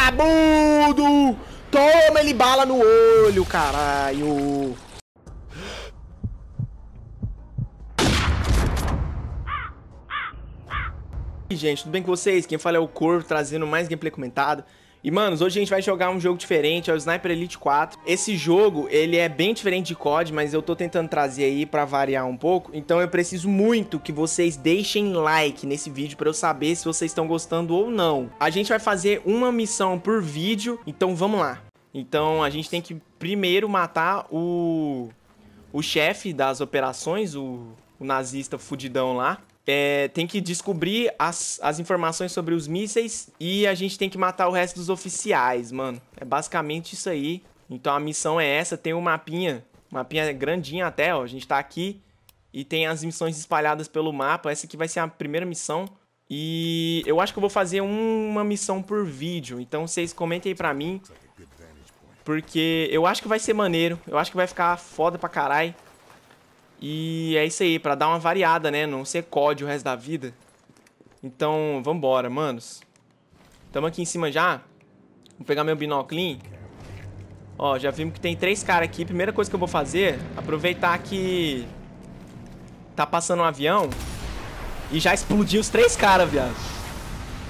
vagabundo! Toma ele bala no olho, caralho! gente, tudo bem com vocês? Quem fala é o Corvo, trazendo mais gameplay comentado. E, manos, hoje a gente vai jogar um jogo diferente, é o Sniper Elite 4. Esse jogo, ele é bem diferente de COD, mas eu tô tentando trazer aí pra variar um pouco. Então eu preciso muito que vocês deixem like nesse vídeo pra eu saber se vocês estão gostando ou não. A gente vai fazer uma missão por vídeo, então vamos lá. Então a gente tem que primeiro matar o... O chefe das operações, o, o nazista fudidão lá é, tem que descobrir as, as informações sobre os mísseis e a gente tem que matar o resto dos oficiais, mano. É basicamente isso aí. Então a missão é essa, tem um mapinha, mapinha é grandinha até, ó. A gente tá aqui e tem as missões espalhadas pelo mapa. Essa aqui vai ser a primeira missão. E eu acho que eu vou fazer uma missão por vídeo. Então vocês comentem aí pra mim. Porque eu acho que vai ser maneiro. Eu acho que vai ficar foda pra caralho. E é isso aí, para dar uma variada, né? Não ser código o resto da vida. Então, vambora, manos. Tamo aqui em cima já. Vou pegar meu binóculo. Ó, já vimos que tem três caras aqui. Primeira coisa que eu vou fazer, aproveitar que tá passando um avião e já explodiu os três caras, viado.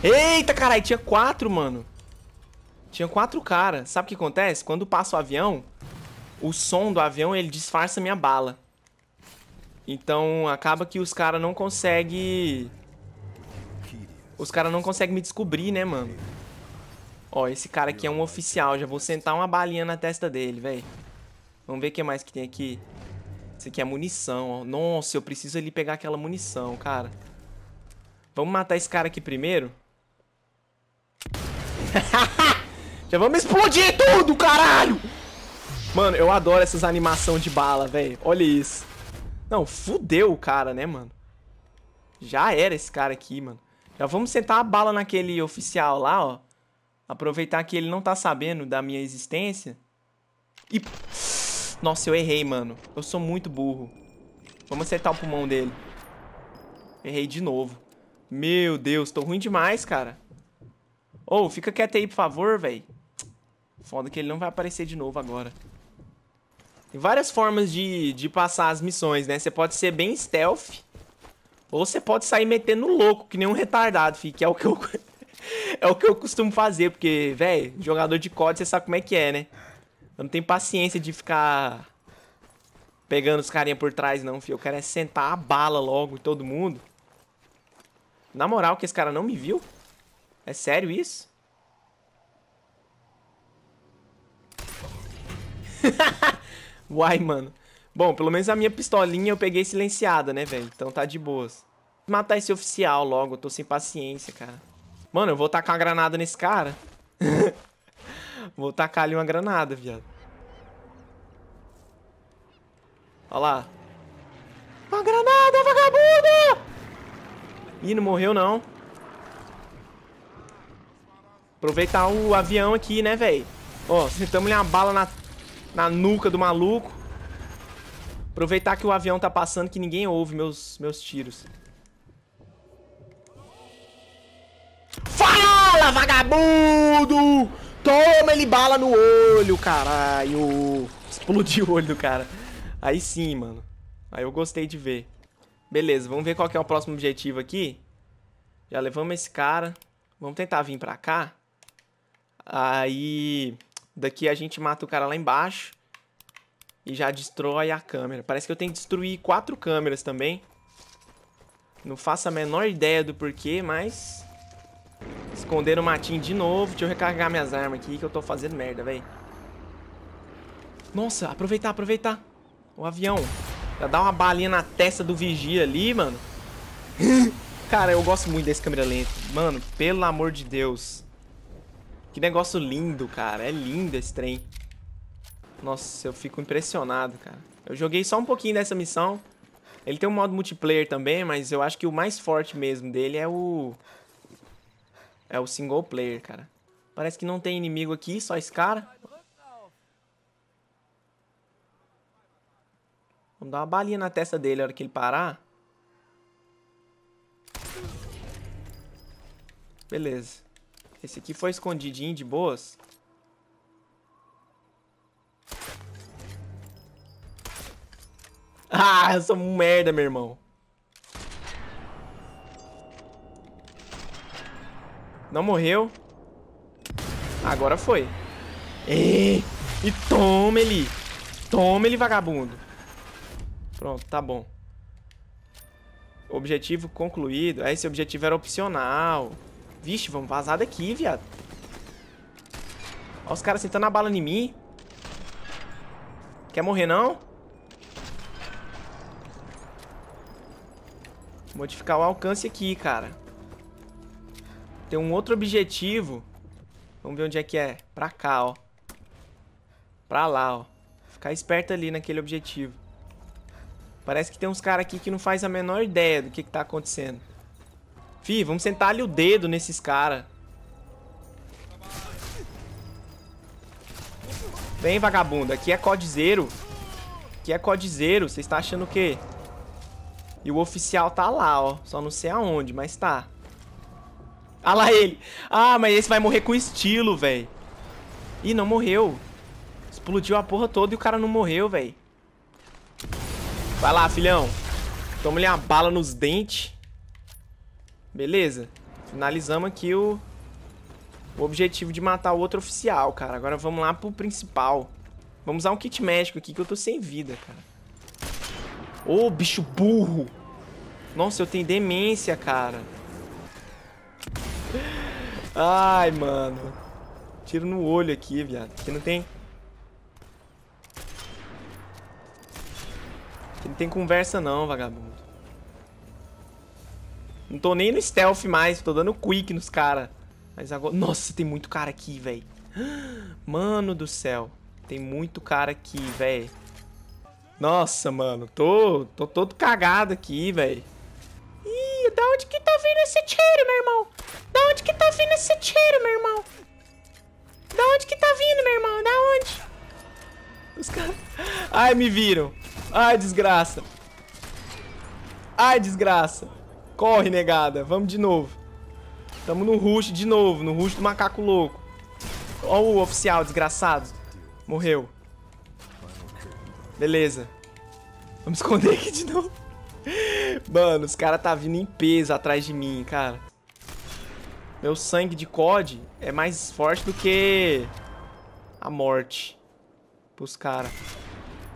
Eita, caralho, tinha quatro, mano. Tinha quatro caras. Sabe o que acontece? Quando passa o avião, o som do avião, ele disfarça minha bala. Então acaba que os caras não conseguem... Os caras não conseguem me descobrir, né, mano? Ó, esse cara aqui é um oficial. Já vou sentar uma balinha na testa dele, velho. Vamos ver o que mais que tem aqui. Isso aqui é munição, ó. Nossa, eu preciso ali pegar aquela munição, cara. Vamos matar esse cara aqui primeiro? Já vamos explodir tudo, caralho! Mano, eu adoro essas animações de bala, velho. Olha isso. Não, fudeu o cara, né, mano? Já era esse cara aqui, mano. Já vamos sentar a bala naquele oficial lá, ó. Aproveitar que ele não tá sabendo da minha existência. E... Nossa, eu errei, mano. Eu sou muito burro. Vamos acertar o pulmão dele. Errei de novo. Meu Deus, tô ruim demais, cara. Ô, oh, fica quieto aí, por favor, velho. Foda que ele não vai aparecer de novo agora. Tem várias formas de, de passar as missões, né? Você pode ser bem stealth. Ou você pode sair metendo louco, que nem um retardado, fi, que é o que eu. é o que eu costumo fazer, porque, velho, jogador de COD, você sabe como é que é, né? Eu não tenho paciência de ficar pegando os carinha por trás, não, fi. Eu quero é sentar a bala logo em todo mundo. Na moral, que esse cara não me viu? É sério isso? Uai, mano. Bom, pelo menos a minha pistolinha eu peguei silenciada, né, velho? Então tá de boas. Matar esse oficial logo, eu tô sem paciência, cara. Mano, eu vou tacar uma granada nesse cara. vou tacar ali uma granada, viado. Olha lá. Uma granada, vagabundo! Ih, não morreu, não. Aproveitar o avião aqui, né, velho? Ó, sentamos ali uma bala na na nuca do maluco. Aproveitar que o avião tá passando que ninguém ouve meus, meus tiros. Fala, vagabundo! Toma ele bala no olho, caralho! Explodiu o olho do cara. Aí sim, mano. Aí eu gostei de ver. Beleza, vamos ver qual é o próximo objetivo aqui. Já levamos esse cara. Vamos tentar vir pra cá. Aí... Daqui a gente mata o cara lá embaixo. E já destrói a câmera. Parece que eu tenho que destruir quatro câmeras também. Não faço a menor ideia do porquê, mas... Esconderam o matinho de novo. Deixa eu recarregar minhas armas aqui que eu tô fazendo merda, velho. Nossa, aproveitar, aproveitar. O avião. Já dá uma balinha na testa do vigia ali, mano. Cara, eu gosto muito desse câmera lenta. Mano, pelo amor de Deus. Que negócio lindo, cara. É lindo esse trem. Nossa, eu fico impressionado, cara. Eu joguei só um pouquinho dessa missão. Ele tem um modo multiplayer também, mas eu acho que o mais forte mesmo dele é o... É o single player, cara. Parece que não tem inimigo aqui, só esse cara. Vamos dar uma balinha na testa dele na hora que ele parar. Beleza. Esse aqui foi escondidinho de boas. Ah, eu sou um merda, meu irmão. Não morreu. Agora foi. E, e toma ele. Toma ele, vagabundo. Pronto, tá bom. Objetivo concluído. É, esse objetivo era opcional. Vixe, vamos vazar daqui, viado. Olha os caras sentando a bala em mim. Quer morrer, não? Modificar o alcance aqui, cara. Tem um outro objetivo. Vamos ver onde é que é. Pra cá, ó. Pra lá, ó. Ficar esperto ali naquele objetivo. Parece que tem uns caras aqui que não faz a menor ideia do que, que tá acontecendo. Fih, vamos sentar ali o dedo nesses caras. Vem, vagabundo. Aqui é codizeiro. Aqui é codizeiro. Você está achando o quê? E o oficial tá lá, ó. Só não sei aonde, mas tá. Ah lá ele. Ah, mas esse vai morrer com estilo, velho. Ih, não morreu. Explodiu a porra toda e o cara não morreu, velho. Vai lá, filhão. Toma-lhe uma bala nos dentes. Beleza? Finalizamos aqui o, o objetivo de matar o outro oficial, cara. Agora vamos lá pro principal. Vamos usar um kit médico aqui que eu tô sem vida, cara. Ô, oh, bicho burro! Nossa, eu tenho demência, cara. Ai, mano. Tiro no olho aqui, viado. Aqui não tem... Aqui não tem conversa não, vagabundo. Não tô nem no stealth mais, tô dando quick nos caras. Mas agora... Nossa, tem muito cara aqui, velho. Mano do céu. Tem muito cara aqui, velho. Nossa, mano. Tô, tô todo cagado aqui, velho. Ih, da onde que tá vindo esse tiro, meu irmão? Da onde que tá vindo esse tiro, meu irmão? Da onde que tá vindo, meu irmão? Da onde? Os caras... Ai, me viram. Ai, desgraça. Ai, desgraça. Corre, negada. Vamos de novo. Tamo no rush de novo, no rush do macaco louco. Ó o oficial, desgraçado. Morreu. Beleza. Vamos esconder aqui de novo. Mano, os caras tá vindo em peso atrás de mim, cara. Meu sangue de COD é mais forte do que a morte pros caras.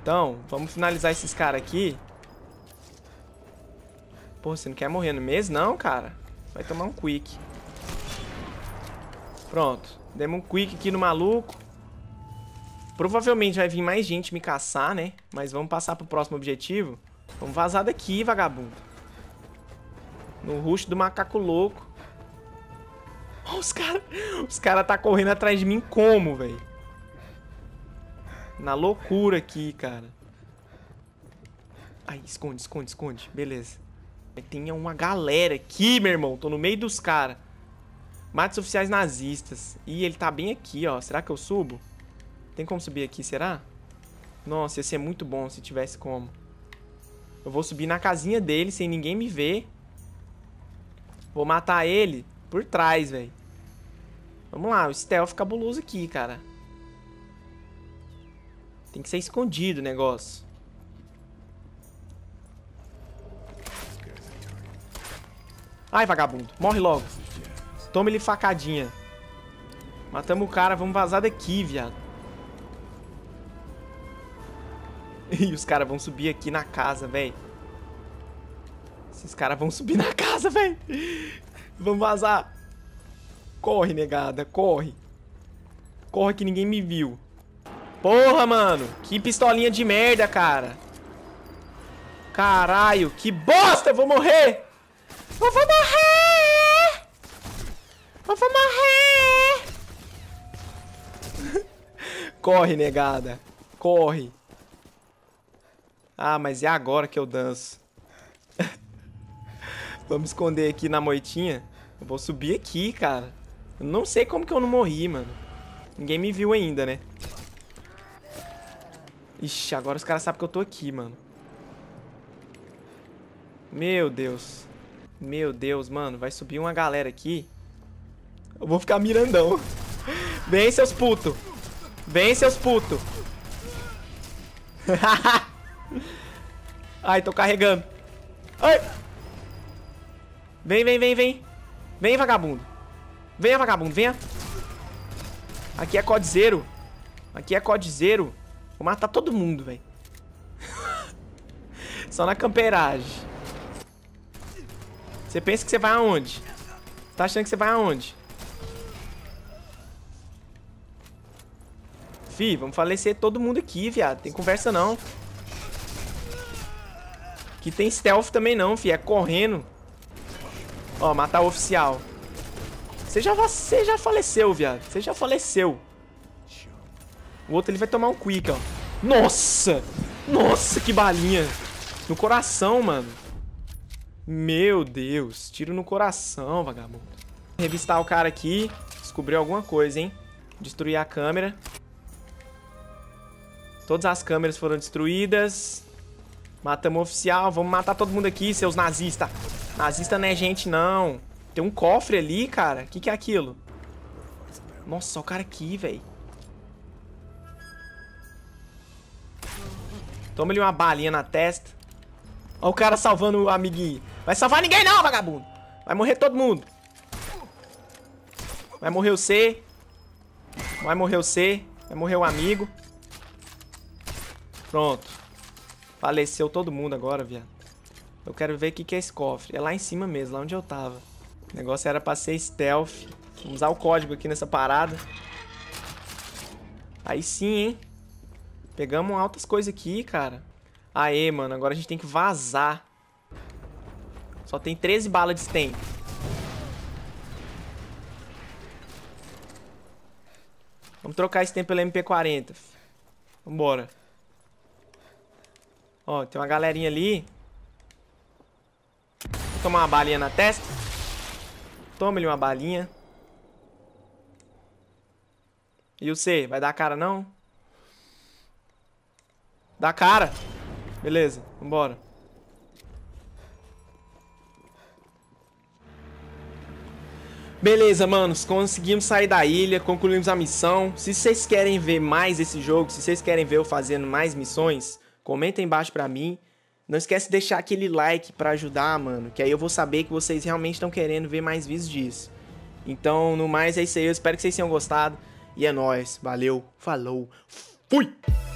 Então, vamos finalizar esses caras aqui. Pô, você não quer morrer no mês? Não, cara. Vai tomar um quick. Pronto. Demos um quick aqui no maluco. Provavelmente vai vir mais gente me caçar, né? Mas vamos passar pro próximo objetivo. Vamos vazar daqui, vagabundo. No rush do macaco louco. Oh, os caras... Os caras tá correndo atrás de mim como, velho? Na loucura aqui, cara. Aí, esconde, esconde, esconde. Beleza. Tem uma galera aqui, meu irmão. Tô no meio dos caras. Mate oficiais nazistas. Ih, ele tá bem aqui, ó. Será que eu subo? Tem como subir aqui, será? Nossa, ia ser muito bom se tivesse como. Eu vou subir na casinha dele sem ninguém me ver. Vou matar ele por trás, velho. Vamos lá, o stealth cabuloso aqui, cara. Tem que ser escondido o negócio. Ai, vagabundo. Morre logo. Toma ele facadinha. Matamos o cara. Vamos vazar daqui, viado. E os caras vão subir aqui na casa, velho. Esses caras vão subir na casa, velho. Vamos vazar. Corre, negada. Corre. Corre que ninguém me viu. Porra, mano. Que pistolinha de merda, cara. Caralho. Que bosta. Eu vou morrer. Eu vou morrer! Eu vou morrer! Corre, negada. Corre. Ah, mas é agora que eu danço. Vamos esconder aqui na moitinha. Eu vou subir aqui, cara. Eu não sei como que eu não morri, mano. Ninguém me viu ainda, né? Ixi, agora os caras sabem que eu tô aqui, mano. Meu Deus. Meu Deus, mano. Vai subir uma galera aqui. Eu vou ficar mirandão. Vem, seus putos. Vem, seus putos. Ai, tô carregando. Ai. Vem, vem, vem, vem. Vem, vagabundo. Venha, vagabundo, venha. Aqui é zero. Aqui é zero. Vou matar todo mundo, velho. Só na camperagem. Você pensa que você vai aonde? Tá achando que você vai aonde? Fih, vamos falecer todo mundo aqui, viado. Tem conversa não. Que tem stealth também não, fi. É correndo. Ó, matar o oficial. Você já, você já faleceu, viado. Você já faleceu. O outro ele vai tomar um quick, ó. Nossa! Nossa, que balinha! No coração, mano. Meu Deus, tiro no coração, vagabundo. Revistar o cara aqui. Descobriu alguma coisa, hein? Destruir a câmera. Todas as câmeras foram destruídas. Matamos o oficial. Vamos matar todo mundo aqui, seus nazistas. Nazista não é gente, não. Tem um cofre ali, cara. O que, que é aquilo? Nossa, o cara aqui, velho. Toma-lhe uma balinha na testa. Olha o cara salvando o amiguinho. Vai salvar ninguém não, vagabundo. Vai morrer todo mundo. Vai morrer o C. Vai morrer o C. Vai morrer o amigo. Pronto. Faleceu todo mundo agora, viado. Eu quero ver o que, que é esse cofre. É lá em cima mesmo, lá onde eu tava. O negócio era pra ser stealth. Vamos usar o código aqui nessa parada. Aí sim, hein? Pegamos altas coisas aqui, cara. Aê, mano, agora a gente tem que vazar. Só tem 13 balas de stem. Vamos trocar esse tempo pela MP40. Vambora. Ó, tem uma galerinha ali. Vou tomar uma balinha na testa. toma ele uma balinha. E o C, vai dar cara não? Dá cara. Beleza, vambora. Beleza, manos, conseguimos sair da ilha, concluímos a missão. Se vocês querem ver mais esse jogo, se vocês querem ver eu fazendo mais missões, comenta embaixo pra mim. Não esquece de deixar aquele like pra ajudar, mano, que aí eu vou saber que vocês realmente estão querendo ver mais vídeos disso. Então, no mais, é isso aí. Eu espero que vocês tenham gostado. E é nóis. Valeu, falou, fui!